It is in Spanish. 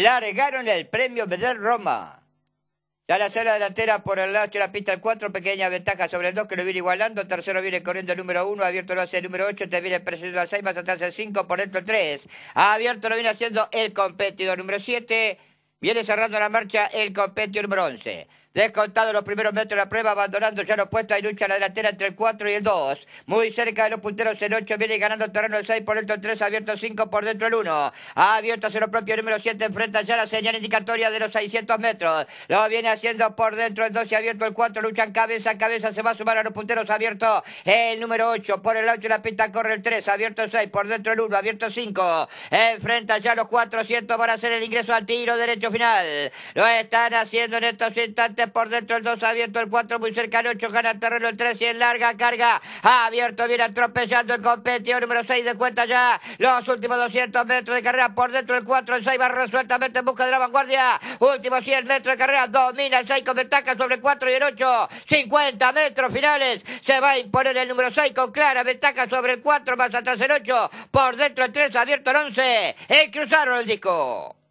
largaron el premio Beder Roma. Ya la sala delantera por el lado de la pista el 4, pequeña ventaja sobre el 2 que lo viene igualando. Tercero viene corriendo el número 1, abierto lo hace el número 8, te viene presionando al 6, más atrás el 5, por dentro el 3. Abierto lo viene haciendo el competidor número 7, viene cerrando la marcha el competidor número 11. Descontado los primeros metros de la prueba, abandonando ya los puestos, hay lucha en la delantera entre el 4 y el 2. Muy cerca de los punteros el 8, viene ganando terreno el 6, por dentro el 3, abierto 5, por dentro el 1. Abierto lo propio el número 7, enfrenta ya la señal indicatoria de los 600 metros. Lo viene haciendo por dentro el 2 y abierto el 4, luchan cabeza a cabeza, se va a sumar a los punteros abierto el número 8, por el 8 la pista corre el 3, abierto el 6, por dentro el 1, abierto 5. Enfrenta ya los 400 van a hacer el ingreso al tiro derecho final. Lo están haciendo en estos instantes por dentro, el 2 abierto, el 4 muy cerca el 8 gana terreno, el 3 y en larga carga. Abierto, viene atropellando el competidor número 6 de cuenta ya. Los últimos 200 metros de carrera por dentro, el 4, el 6 va resueltamente en busca de la vanguardia. Últimos 100 metros de carrera, domina el 6 con ventaja sobre 4 y el 8. 50 metros finales, se va a imponer el número 6 con clara ventaja sobre el 4, más atrás el 8. Por dentro el 3, abierto el 11. Y cruzaron el disco.